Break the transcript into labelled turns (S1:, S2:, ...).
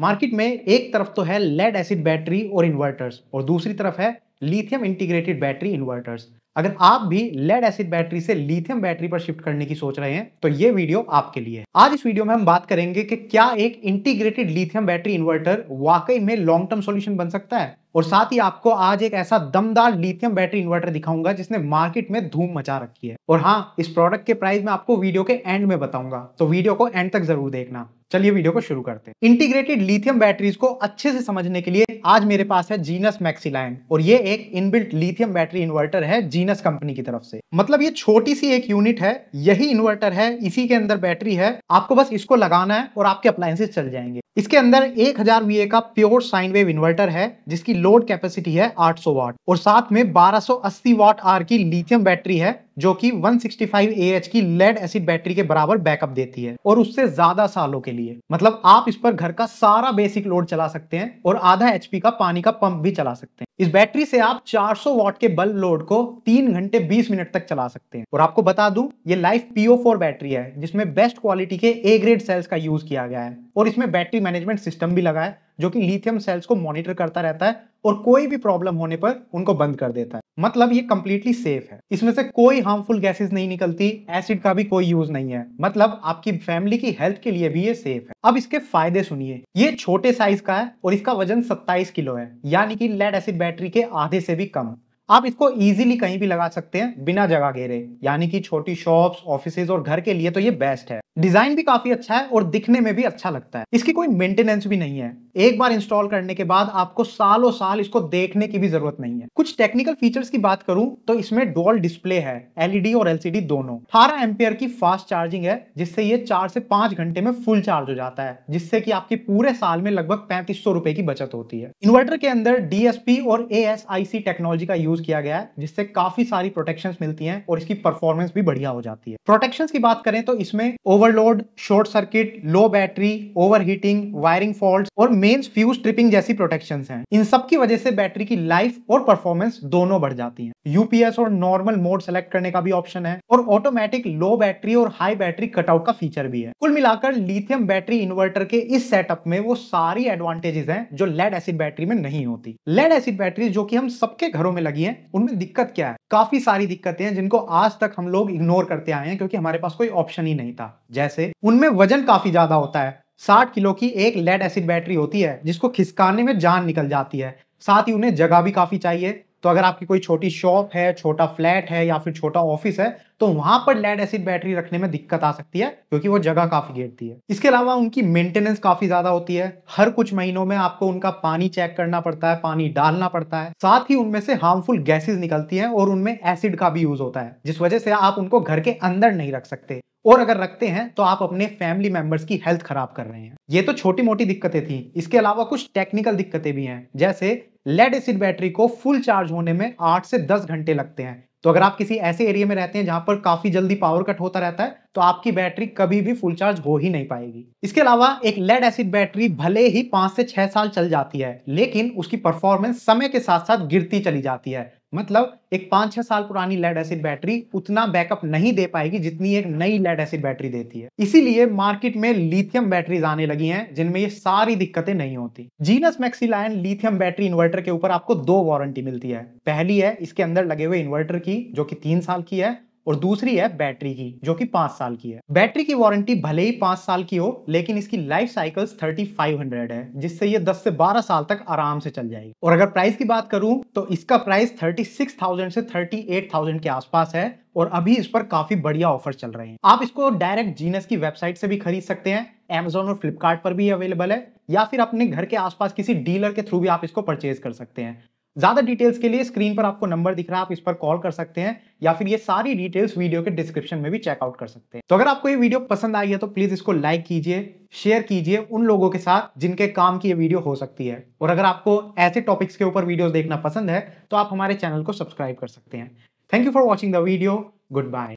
S1: market में एक तरफ तो है लेड एसिड बैटरी और इन्वर्टर्स और दूसरी तरफ है लिथियम इंटीग्रेटेड बैटरी इन्वर्टर्स अगर आप भी लेड एसिड बैटरी से लिथियम बैटरी पर शिफ्ट करने की सोच रहे हैं तो ये वीडियो आपके लिए आज इस वीडियो में हम बात करेंगे कि क्या एक इंटीग्रेटेड लिथियम बैटरी इन्वर्टर वाकई में लॉन्ग टर्म सॉल्यूशन बन सकता है और साथ ही आपको आज एक ऐसा दमदार लिथियम बैटरी इन्वर्टर दिखाऊंगा जिसने मार्केट में धूम मचा रखी है और हाँ इस प्रोडक्ट के प्राइस में आपको वीडियो के एंड में बताऊंगा तो वीडियो को एंड तक जरूर देखना चलिए वीडियो को शुरू करते हैं इंटीग्रेटेड लिथियम बैटरीज को अच्छे से समझने के लिए आज मेरे पास है जीनस मैक्सिलाइन और ये एक इनबिल्ट लिथियम बैटरी इन्वर्टर है जीनस कंपनी की तरफ से मतलब ये छोटी सी एक यूनिट है यही इन्वर्टर है इसी के अंदर बैटरी है आपको बस इसको लगाना है और आपके अप्लायसेज चल जाएंगे इसके अंदर 1000 हजार वीए का प्योर साइन वेव इन्वर्टर है जिसकी लोड कैपेसिटी है 800 वाट और साथ में 1280 वाट आर की लिथियम बैटरी है जो कि 165 एच की लेड एसिड बैटरी के बराबर बैकअप देती है और उससे ज्यादा सालों के लिए मतलब आप इस पर घर का सारा बेसिक लोड चला सकते हैं और आधा एचपी का पानी का पंप भी चला सकते हैं इस बैटरी से आप 400 वॉट के बल्ब लोड को 3 घंटे 20 मिनट तक चला सकते हैं और आपको बता दूं ये लाइफ PO4 बैटरी है जिसमें बेस्ट क्वालिटी के ए ग्रेड सेल्स का यूज किया गया है और इसमें बैटरी मैनेजमेंट सिस्टम भी लगा है जो कि लिथियम सेल्स को मॉनिटर करता रहता है और कोई भी प्रॉब्लम होने पर उनको बंद कर देता है मतलब ये कम्प्लीटली सेफ है इसमें से कोई हार्मफुल गैसेस नहीं निकलती एसिड का भी कोई यूज नहीं है मतलब आपकी फैमिली की हेल्थ के लिए भी ये सेफ है अब इसके फायदे सुनिए ये छोटे साइज का है और इसका वजन 27 किलो है यानी कि लेड एसिड बैटरी के आधे से भी कम आप इसको इजीली कहीं भी लगा सकते हैं बिना जगह घेरे यानी कि छोटी शॉप्स ऑफिस और घर के लिए तो ये बेस्ट है डिजाइन भी काफी अच्छा है और दिखने में भी अच्छा लगता है इसकी कोई मेंटेनेंस भी नहीं है एक बार इंस्टॉल करने के बाद आपको सालों साल इसको देखने की भी जरूरत नहीं है कुछ टेक्निकल फीचर्स की बात करूं तो इसमें डोल डिस्प्ले है एलईडी e और एलसीडी दोनों अठारह एम्पियर की फास्ट चार्जिंग है जिससे ये चार से पांच घंटे में फुल चार्ज हो जाता है जिससे की आपके पूरे साल में लगभग पैंतीस सौ रुपए की बचत होती है इन्वर्टर के अंदर डीएसपी और ए टेक्नोलॉजी का यूज किया गया है जिससे काफी सारी प्रोटेक्शन मिलती है और इसकी परफॉर्मेंस भी बढ़िया हो जाती है प्रोटेक्शन की बात करें तो इसमें over overload short circuit low battery overheating wiring fault और मेन्स फ्यूज ट्रिपिंग जैसी प्रोटेक्शन हैं इन सब की वजह से बैटरी की लाइफ और परफॉर्मेंस दोनों बढ़ जाती है यूपीएस और नॉर्मल मोड सेलेक्ट करने का भी ऑप्शन है और ऑटोमेटिक लो बैटरी और हाई बैटरी कटआउट का फीचर भी है कुल मिलाकर लिथियम बैटरी इन्वर्टर के इस सेटअप में वो सारी एडवांटेजेस है जो लेड एसिड बैटरी में नहीं होती लेड एसिड बैटरी जो की हम सबके घरों में लगी है उनमें दिक्कत क्या है काफी सारी दिक्कतें हैं जिनको आज तक हम लोग इग्नोर करते आए हैं क्योंकि हमारे पास कोई ऑप्शन ही नहीं था जैसे उनमें वजन काफी ज्यादा होता है 60 किलो की एक लेड एसिड बैटरी होती है जिसको खिसकाने में जान निकल जाती है साथ ही उन्हें जगह भी काफी चाहिए तो अगर आपकी कोई छोटी शॉप है छोटा फ्लैट है या फिर छोटा ऑफिस है तो वहां पर लेड एसिड बैटरी रखने में दिक्कत आ सकती है क्योंकि वो जगह काफी घेरती है इसके अलावा उनकी मेंटेनेंस काफी ज्यादा होती है हर कुछ महीनों में आपको उनका पानी चेक करना पड़ता है पानी डालना पड़ता है साथ ही उनमें से हार्मफुल गैसेज निकलती है और उनमें एसिड का भी यूज होता है जिस वजह से आप उनको घर के अंदर नहीं रख सकते और अगर रखते हैं तो आप अपने फैमिली मेंबर्स की हेल्थ खराब कर रहे हैं ये तो छोटी मोटी दिक्कतें थी इसके अलावा कुछ टेक्निकल दिक्कतें भी हैं जैसे लेड एसिड बैटरी को फुल चार्ज होने में आठ से दस घंटे लगते हैं तो अगर आप किसी ऐसे एरिया में रहते हैं जहां पर काफी जल्दी पावर कट होता रहता है तो आपकी बैटरी कभी भी फुल चार्ज हो ही नहीं पाएगी इसके अलावा एक लेड एसिड बैटरी भले ही पांच से छह साल चल जाती है लेकिन उसकी परफॉर्मेंस समय के साथ साथ गिरती चली जाती है मतलब एक पांच छह साल पुरानी लेड एसिड बैटरी उतना बैकअप नहीं दे पाएगी जितनी एक नई लेड एसिड बैटरी देती है इसीलिए मार्केट में लिथियम बैटरीज आने लगी हैं जिनमें ये सारी दिक्कतें नहीं होती Genus line lithium battery inverter के ऊपर आपको दो वारंटी मिलती है पहली है इसके अंदर लगे हुए इन्वर्टर की जो की तीन साल की है और दूसरी है बैटरी की जो कि पांच साल की है बैटरी की वारंटी भले ही पांच साल की हो लेकिन इसकी लाइफ साइकिल्स 3500 है जिससे ये 10 से 12 साल तक आराम से चल जाएगी और अगर प्राइस की बात करूं तो इसका प्राइस 36,000 से 38,000 के आसपास है और अभी इस पर काफी बढ़िया ऑफर चल रहे हैं आप इसको डायरेक्ट जीनस की वेबसाइट से भी खरीद सकते हैं एमेजोन और फ्लिपकार्ट पर भी अवेलेबल है या फिर अपने घर के आसपास किसी डीलर के थ्रू भी आप इसको परचेज कर सकते हैं ज्यादा डिटेल्स के लिए स्क्रीन पर आपको नंबर दिख रहा है आप इस पर कॉल कर सकते हैं या फिर ये सारी डिटेल्स वीडियो के डिस्क्रिप्शन में भी चेकआउट कर सकते हैं तो अगर आपको ये वीडियो पसंद आई है तो प्लीज इसको लाइक कीजिए शेयर कीजिए उन लोगों के साथ जिनके काम की ये वीडियो हो सकती है और अगर आपको ऐसे टॉपिक्स के ऊपर वीडियो देखना पसंद है तो आप हमारे चैनल को सब्सक्राइब कर सकते हैं thank you for watching the video good bye